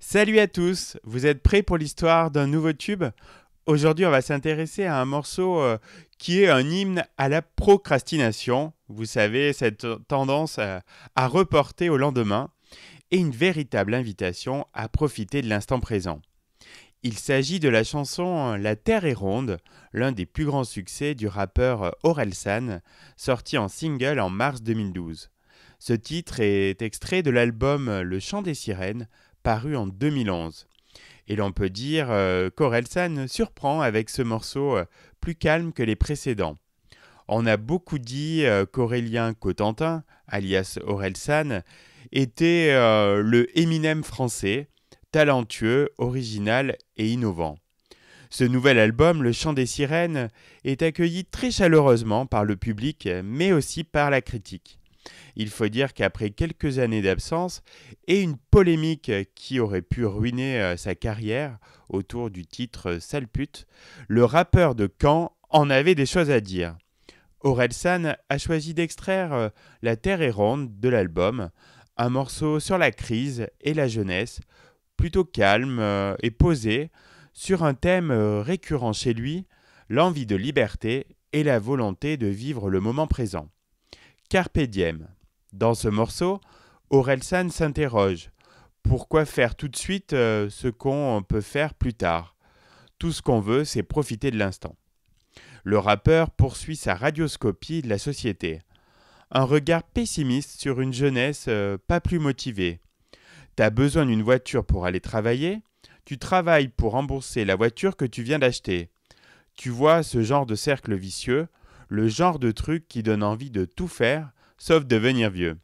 Salut à tous, vous êtes prêts pour l'histoire d'un nouveau tube Aujourd'hui on va s'intéresser à un morceau euh, qui est un hymne à la procrastination, vous savez, cette tendance à, à reporter au lendemain, et une véritable invitation à profiter de l'instant présent. Il s'agit de la chanson euh, La Terre est ronde, l'un des plus grands succès du rappeur Orelsan, euh, sorti en single en mars 2012. Ce titre est extrait de l'album Le Chant des Sirènes, paru en 2011. Et l'on peut dire euh, qu'Orelsan surprend avec ce morceau euh, plus calme que les précédents. On a beaucoup dit euh, qu'Aurélien Cotentin, alias Orelsan, était euh, le éminem français, talentueux, original et innovant. Ce nouvel album, Le Chant des Sirènes, est accueilli très chaleureusement par le public, mais aussi par la critique. Il faut dire qu'après quelques années d'absence et une polémique qui aurait pu ruiner euh, sa carrière autour du titre Sale pute, le rappeur de Caen en avait des choses à dire. Orelsan a choisi d'extraire euh, La Terre est ronde de l'album, un morceau sur la crise et la jeunesse, plutôt calme euh, et posé, sur un thème récurrent chez lui, l'envie de liberté et la volonté de vivre le moment présent. Carpe diem. Dans ce morceau, Orelsan s'interroge. Pourquoi faire tout de suite euh, ce qu'on peut faire plus tard Tout ce qu'on veut, c'est profiter de l'instant. Le rappeur poursuit sa radioscopie de la société. Un regard pessimiste sur une jeunesse euh, pas plus motivée. T'as besoin d'une voiture pour aller travailler Tu travailles pour rembourser la voiture que tu viens d'acheter. Tu vois ce genre de cercle vicieux le genre de truc qui donne envie de tout faire, sauf devenir vieux.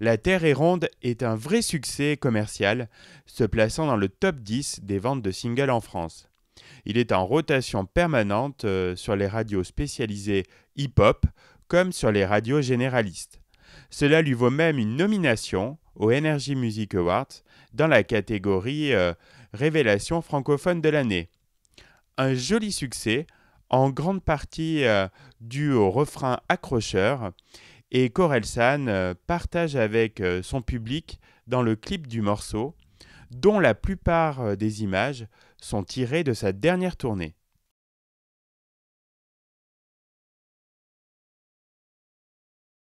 La Terre est ronde est un vrai succès commercial, se plaçant dans le top 10 des ventes de singles en France. Il est en rotation permanente euh, sur les radios spécialisées hip-hop comme sur les radios généralistes. Cela lui vaut même une nomination aux Energy Music Awards dans la catégorie euh, Révélation francophone de l'année. Un joli succès en grande partie euh, dû au refrain accrocheur, et Corelsan euh, partage avec euh, son public dans le clip du morceau, dont la plupart des images sont tirées de sa dernière tournée.